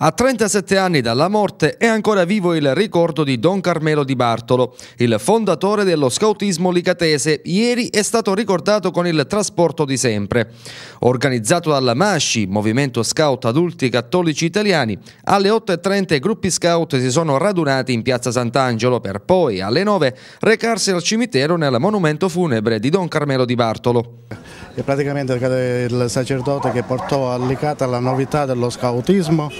A 37 anni dalla morte è ancora vivo il ricordo di Don Carmelo Di Bartolo, il fondatore dello scautismo licatese. Ieri è stato ricordato con il trasporto di sempre, organizzato dalla MASCI, Movimento Scout Adulti Cattolici Italiani. Alle 8.30 i gruppi scout si sono radunati in piazza Sant'Angelo per poi alle 9 recarsi al cimitero nel monumento funebre di Don Carmelo Di Bartolo. È praticamente il sacerdote che portò a Licata la novità dello scautismo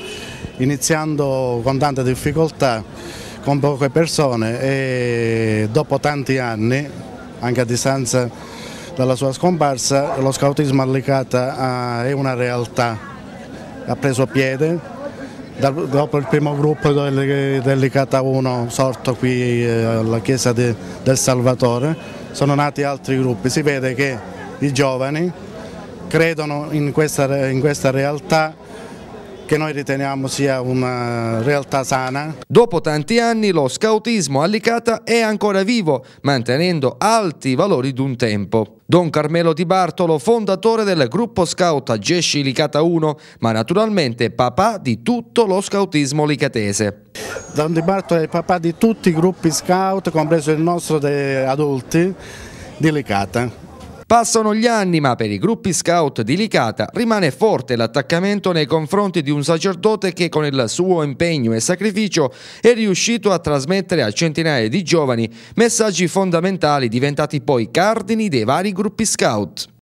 iniziando con tante difficoltà, con poche persone e dopo tanti anni, anche a distanza dalla sua scomparsa, lo scautismo Allicata eh, è una realtà, ha preso piede. Dopo il primo gruppo dell'Icata 1 sorto qui eh, alla chiesa del Salvatore sono nati altri gruppi, si vede che i giovani credono in questa, in questa realtà che noi riteniamo sia una realtà sana. Dopo tanti anni lo scautismo a Licata è ancora vivo, mantenendo alti i valori d'un tempo. Don Carmelo Di Bartolo, fondatore del gruppo scout Gesci Licata 1, ma naturalmente papà di tutto lo scautismo licatese. Don Di Bartolo è papà di tutti i gruppi scout, compreso il nostro di adulti, di Licata. Passano gli anni, ma per i gruppi scout di Licata rimane forte l'attaccamento nei confronti di un sacerdote che con il suo impegno e sacrificio è riuscito a trasmettere a centinaia di giovani messaggi fondamentali diventati poi cardini dei vari gruppi scout.